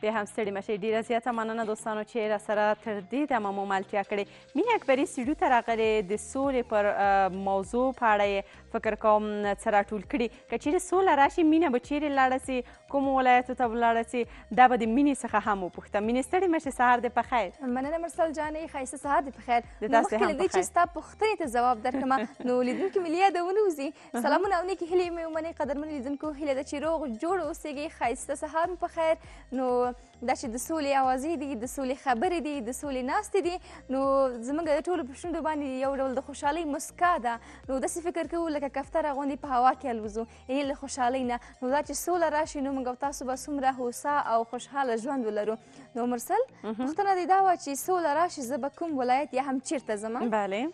بیا هم ستړي مشئ ډیره زیاته مننه دوستانو چې راسره تر دې دمه مو ملتیا کړې مینه اکبري سټوډیو ته راغلې د سولې پر موضوع په اړه یې فکر کوم څه راټول کړي که چیرې سوله راشي مینه به چیرې لاړه سي کومو ولایتو ته به لاړه سي دا به د مینې څخه هم وپوښته مینې ستړي مشئ سهار دې په خیر مننه مرسل جانې ښایسته سهار دې په خیر مخکې له دې چې ستا پوښتنې ته ځواب درکړم نو لیدونکي مې له یاده ونه سلامونه او نیکې هیلې مې ومنئ قدرمنو لیدونکو هیله ده چې روغ جوړ اوسېږئ ښایسته سهار مو په خیر نو دا چې د سولې اوازې دي د سولې خبرې دي د سولې ناستې دي نو زموږ د ټولو په شونډو باندې یو ډول د خوشحالۍ مسکا ده نو داسې فکر کوو لکه کوتره غوندې په هوا کې الوزو یعنې له خوشحالۍ نه نو دا چې سوله راشي نو موږ تاسو به څومره هوسا او خوشحاله ژوند ولرو نو مرسل پوښتنه دې دا وه چې سوله راشي زه به کوم ولایت یا هم چیرته ځم بله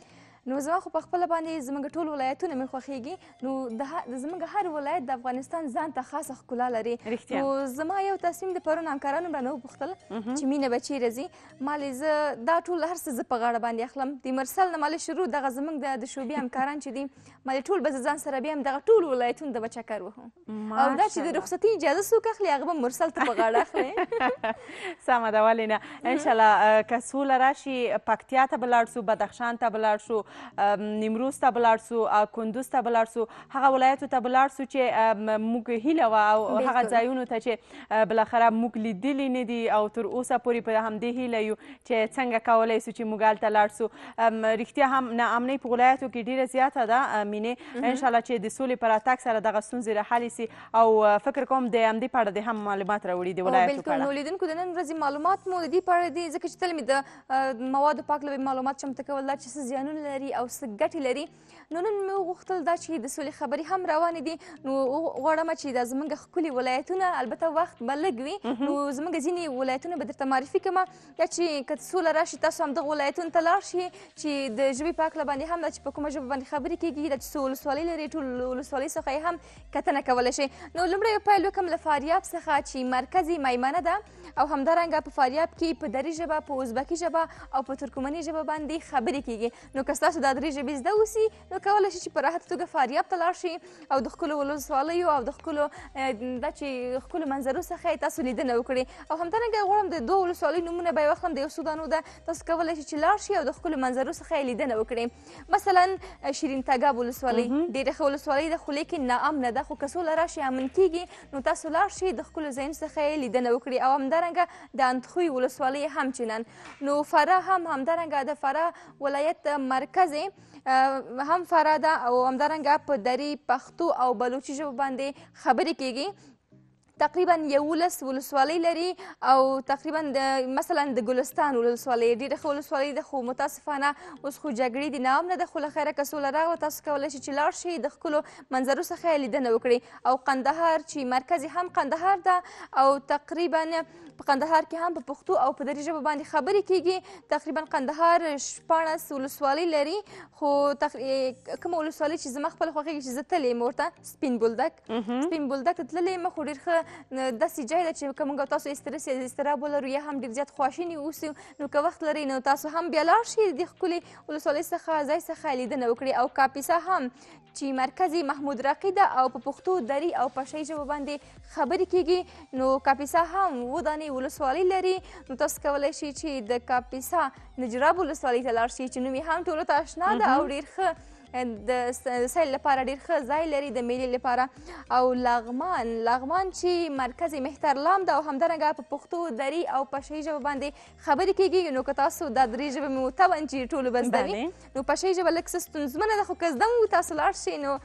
نو زما خو په خپل باندې زمونږ ټول ولایتونه مې خوښیږي نو د زمونږ هر ولایت د افغانستان ځان ته خاصه ښکلا لري نو زما یو تصمیم د پرون همکارانو باندې وپوښتل چې مینه به چیرې ځي ما زه دا ټول هر څه زه په غاړه باندې اخلم د مرسل نه مالې شروع دغه زمونږ د شوبې همکاران چې دي ما ټول به ځان سره بیا هم دغه ټول ولایتونه د بچکر وهم او دا چې د رخصتي اجازه څوک اخلي هغه به مرسل ته په غاړه اخلي سمه ده ولې نه ان شاء الله کسول راشي پکتیا ته بلاړ شو بدخشان ته بلاړ شو نیمروز ته بلاړ سو کندوز ته بلاړ سو هغه ولایتو ته بلاړ سو چې موږ هیله وه او هغه ځایونو ته چې بالاخره موږ لیدلی نه دي او تر اوسه پورې په همدې هیله یو چې څنګه کولی سو چې موږ هلته لاړ سو رښتیا هم ناامنۍ په ولایتو کې ډیره زیاته ده مینې انشاءالله چې د سولې په راتګ سره دغه ستونزې راحل سي او فکر کوم د همدې په اړه د هم معلومات راوړي د ولایتو په اړه بالکل نو لیدونکو د نن ورځې معلومات مو د دې په اړه دي ځکه چې تل مې د موادو پاک لوي معلومات چمتو کول دا چې څه زیانونه لري لري او څه ګټې لري نو نن مې وغوښتل دا چې د سولې خبرې هم روانې دي نو غواړم چې دا زموږ ښکلي ولایتونه البته وخت به لږ وي نو زموږ ځینې ولایتونه به درته معرفي کړم یا چې که سوله راشي تاسو هم دغه ولایتونو ته لاړ شئ چې د ژبې په هکله باندې هم دا چې په کومه ژبه باندې خبرې کېږي دا چې څو ولسوالۍ لري ټول ولسوالۍ څخه یې هم کتنه کولی شئ نو لومړی پیل وکړم له فاریاب څخه چې مرکزي میمنه ده او همدارنګه په فاریاب کې په دري ژبه په ازبکي ژبه او په ترکمني ژبه باندې خبرې کیږي نو که تاسو دا درې ژبې زده اوسي نو کولی شئ چې په راحته توګه فاریاب ته لاړ شئ او د ښکلو ولسوالیو او د ښکلو دا چې ښکلو منظرو څخه تاسو لیدنه وکړئ او همدارنګه غواړم د دوو ولسوالیو نومونه به یې واخلم د یو سودانو ده تاسو کولی شئ چې لاړ شئ او د ښکلو منظرو څخه یې لیدنه وکړئ مثلا شیرین تګاب ولسوالۍ ډېره ښه ولسوالۍ ده خو لیکن ناامن نه ده خو که څوله راشي امن کیږي نو تاسو لاړ شئ د ښکلو ځایونو څخه یې لیدنه وکړي او همدارنګه د اندخوی ولسوالۍ هم چنن نو فرا هم همدارنګه د فرا ولایت مرکز بعضې هم فرا ده او همدارنګه په دري پښتو او بلوچي ژبه باندې خبرې کیږي تقریبا یولس ولسوالۍ لري او تقریبا د مثلا د ګلستان ولسوالۍ ډېره ښه ولسوالۍ ده خو متاسفانه اوس خو جګړې د نام نه ده خو له خیره که سوله راغله تاسو کولی شئ چې لاړ شئ د ښکلو منظرو څخه لیدنه وکړئ او قندهار چې مرکز هم قندهار ده او تقریبا په قندهار کې هم په پښتو او په دري ژبه باندې خبرې کیږي تقریبا قندهار شپاړس ولسوالۍ لري خو کومه ولسوالۍ چې زما خپل خوښېږي چې زه تللی یم ورته سپین بولدک سپین بولدک ته تللی یم خو ډېر ښه داسې ځای ده چې که موږ تاسو استرس یا اضطراب ولرو یا هم ډېر زیات خواشیني اوسو نو که وخت لرئ نو تاسو هم بیا لاړ شئ د ښکلې ولسوالۍ څخه ځای څخه لیدنه وکړئ او کاپیسا هم چې مرکزی محمود راقی ده او په پښتو دري او پښې ژبه باندې خبرې کیږي نو کاپیسا هم و دانې ولسوالۍ لري نو تاسو کولی شئ چې د کاپیسا نجراب ولسوالۍ ته لاړ شئ چې نوم یې هم ټولو ته آشنا ده او ډېر ښه د سیل لپاره ډیر ښه ځای لري د میلې لپاره او لغمان لغمان چې مرکز محترلام ده او همدارنګه په پښتو دري او پشهي ژبه باندې خبرې کیږي نو که تاسو دا دري ژبه مو طبعا چې ټولو به زده نو پشهي ژبه لږ څه ستونزمنه ده خو که زده مو تاسو لاړ شئ نو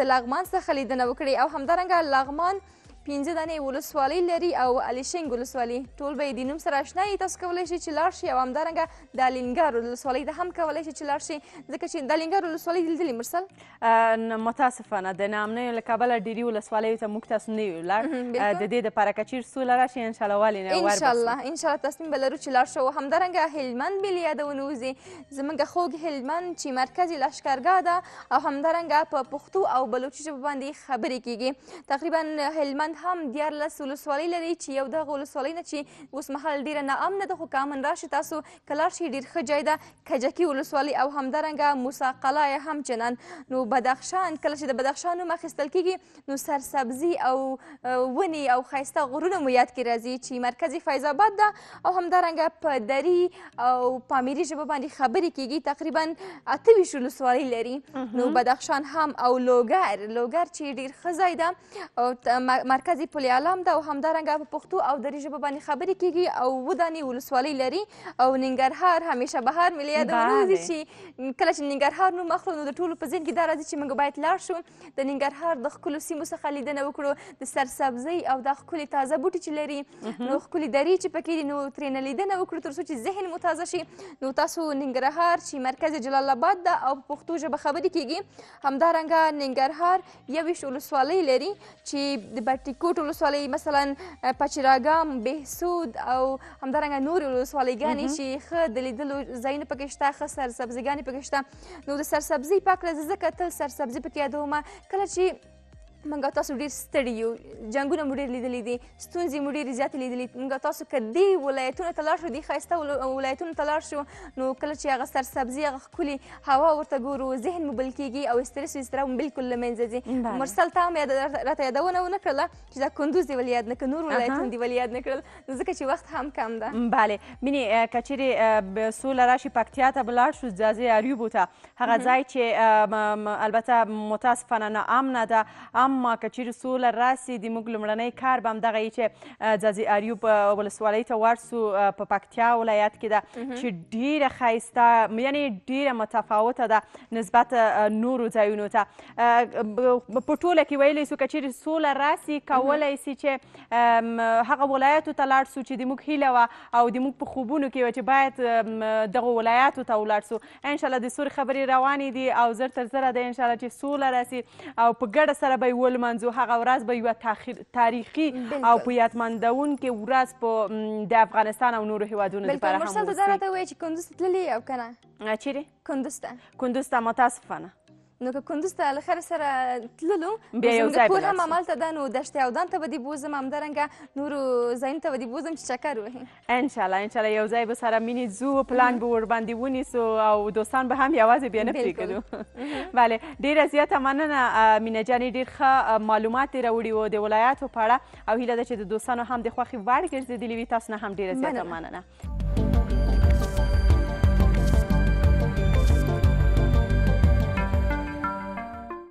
د لغمان څخه لیدنه وکړئ او همدارنګه لغمان پنځه دانې ولسوالۍ لري او الیشنګ ولسوالۍ ټول به یې د نوم سره اشنا یي تاسو کولی شئ چې لاړ شئ او همدارنګه د الینګار ولسوالۍ ته هم کولی شئ چې لاړ شئ ځکه چې د الینګار ولسوالۍ لیدلې مرسل متاسفانه د نامنیو له کبله ډېرې ولسوالیو ته موږ تاسو نه یو لاړ د دې دپاره که چېر سوله را شي انشاءالله ولې نه انشاءالله انشاءالله تصمیم به لرو چې لاړ شو همدارنګه هلمند مې له یادونه وځي زموږ خوږ هلمند چې مرکز لښکرګاه ده او همدارنګه په پښتو او بلوچي ژبه باندې خبرې کیږي تقریبا هلمند هلمند هم دیارلس ولسوالۍ لري چې یو دغه ولسوالۍ نه چې اوس مهال ډېره ناامنه ده خو که امن راشي تاسو که لاړ شئ ډېر ښه ځای ده کجکي ولسوالۍ او همدارنګه موسی قلعه یې هم چنان نو بدخشان کله چې د بدخشان نوم اخیستل کېږي نو سرسبزي او ونې او ښایسته غرونه مو یاد کې راځي چې مرکزي فیض آباد ده او همدارنګه په دري او پامیري ژبه باندې خبرې کېږي تقریبا اته ویشت ولسوالۍ لري نو بدخشان هم او لوګر لوګر چې ډېر ښه ځای ده او مرکز پل علم ده او همدارنګه په پښتو او دري ژبه باندې خبرې کیږي او ودانی ولسوالۍ لري او ننګرهار همیشه بهر ملي یادونه راځي چې کله چې ننګرهار نوم اخلو نو د ټولو په ذهن کې دا راځي چې موږ باید لاړ شو د ننګرهار د ښکلو سیمو څخه لیدنه وکړو د سرسبزۍ او د ښکلي تازه بوټي چې لري نو ښکلي دري چې پکې نو ترېنه لیدنه وکړو ترڅو چې ذهن مو تازه شي نو تاسو ننګرهار چې مرکز جلال آباد ده او په پښتو ژبه خبرې کیږي همدارنګه ننګرهار یوویشت ولسوالۍ لري چې د بټي کوټ ولسوالۍ مثلا پچراګام بهسود او همدارنګه نور ولسوالیګانې چې ښه د لیدلو ځایونه پکې شته ښه سرسبزیګانې پکې شته نو د سرسبزۍ پاک له زه ځکه تل سرسبزي پکې یادومه کله چې مونږ تاسو ډیر ستړي یو جنگونه مو ډیر لیدلې دي ستونزې مو ډیر زیات لیدلې مونږ تاسو کدی ولایتونو ته لاړ شو دي خاصه ولایتونو ته لاړ شو نو کله چې هغه سر سبزي هغه خولي هوا ورته ګورو ذهن مو بل کیږي او استرس وستره مو بالکل لمنځه ځي مرسل ته مې راته یادونه ونه کړله چې دا کندوز دی ولیاد نه ک نور ولایتونه دی ولیاد نه کړل ځکه چې وخت هم کم ده بله مینی کچېری سول راشي پکتیا ته بلاړ شو ځازي اریوب ته هغه ځای چې البته متاسفانه نه امن ده ام هم که چیرې سوله راسي د موږ لومړنی کار به همدغه یي چې ځاځي اریوب ولسوالۍ ته ورسو په پکتیا ولایت کې ده چې ډیره ښایسته یعنی ډیره متفاوته ده نسبت نورو ځایونو ته په ټوله کې ویلی سو که چیرې سوله راسي کولی سي چې هغه ولایتو ته لاړ سو چې د موږ هیله وه او د موږ په خوبونو کې وه چې باید دغو ولایاتو ته ولاړ سو انشاءالله د سولې خبرې روانې دي او زر تر زره د انشاءالله چې سوله راسي او په ګډه سره به یې ولمنځو هغه ورځ به یوه تاریخي او په یادمندونکې ورځ په د افغانستان او نورو هیوادونو لپاره هم وسی بلکل مرسل ته دا راته وایي چې کندوز ته تللې او که نه چیرې کندوز ته کندوز ته متاسفانه نو که کندوز ته له خره سره تللو بیا یو ځای کور هم همالته ده نو دشتې اودان ته به دې بوزم همدارنګه نورو ځایونو ته به دې بوزم چې چکر وهي انشاءالله انشاءالله یو ځای به سره مینې ځو پلان به ورباندې ونیسو او دوستان به هم یوازې بیا نه پرېږدو بله ډېره زیاته مننه مینه جانې ډېر ښه معلومات یې راوړي وو د ولایاتو په اړه او هیله ده چې د دوستانو هم د خوښې وړ ګرځېدلي وي تاسو نه هم ډېره زیاته مننه